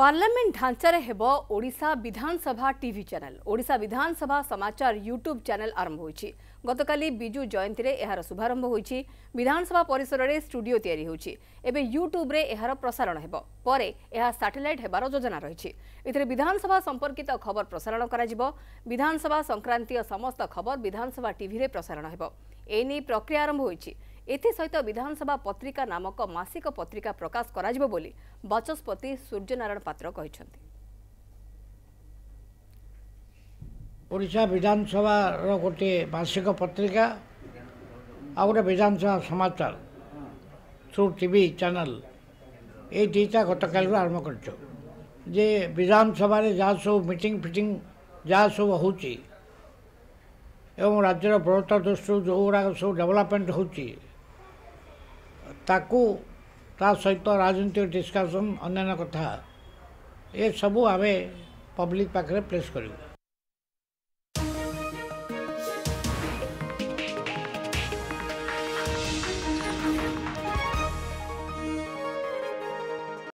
parliament ଢାଞ୍ଚାରେ ହେବ ଓଡ଼ିଶା ବିଧାନସଭା ଟିଭି ଚ୍ୟାନେଲ ଓଡ଼ିଶା ବିଧାନସଭା ସମାଚାର ୟୁଟ୍ୟୁବ୍ ଚ୍ୟାନେଲ ଆରମ୍ଭ ହୋଇଛି ଗତକାଲି ବିଜୁ ଜୟନ୍ତୀରେ ଏହାର ଶୁଭାରମ୍ଭ ହୋଇଛି ବିଧାନସଭା ପରିସରରେ ଷ୍ଟୁଡିଓ ତିଆରି ହେଉଛି ଏବେ ୟୁଟ୍ୟୁବ୍ରେ ଏହାର ପ୍ରସାରଣ ହେବ ପରେ ଏହା ସାଟେଲାଇଟ୍ ହେବାର ଯୋଜନା ରହିଛି ଏଥିରେ ବିଧାନସଭା ସମ୍ପର୍କିତ ଖବର ପ୍ରସାରଣ କରାଯିବ ବିଧାନସଭା ସଂକ୍ରାନ୍ତୀୟ ସମସ୍ତ ଖବର ବିଧାନସଭା ଟିଭିରେ ପ୍ରସାରଣ ହେବ ଏ ନେଇ ପ୍ରକ୍ରିୟା ଆରମ୍ଭ ହୋଇଛି ଏଥିସହିତ ବିଧାନସଭା ପତ୍ରିକା ନାମକ ମାସିକ ପତ୍ରିକା ପ୍ରକାଶ କରାଯିବ ବୋଲି ବାଚସ୍ପତି ସୂର୍ଯ୍ୟନାରାୟଣ ପାତ୍ର କହିଛନ୍ତି ଓଡ଼ିଶା ବିଧାନସଭାର ଗୋଟିଏ ମାସିକ ପତ୍ରିକା ଆଉ ଗୋଟେ ବିଧାନସଭା ସମାଚାର ଥ୍ରୁ ଟିଭି ଚ୍ୟାନେଲ ଏଇ ଦୁଇଟା ଗତକାଲିରୁ ଆରମ୍ଭ କରିଛୁ ଯେ ବିଧାନସଭାରେ ଯାହା ସବୁ ମିଟିଂ ଫିଟିଂ ଯାହା ସବୁ ହେଉଛି ଏବଂ ରାଜ୍ୟର ବ୍ରତ ଦୃଷ୍ଟିରୁ ଯେଉଁ ଗୁଡ଼ାକ ସବୁ ଡେଭଲପମେଣ୍ଟ ହେଉଛି ତାକୁ ତା ସହିତ ରାଜନୀତିକ ଡିସ୍କସନ୍ ଅନ୍ୟାନ୍ୟ କଥା ଏସବୁ ଆମେ ପବ୍ଲିକ୍ ପାଖରେ ପ୍ଲେସ୍ କରିବୁ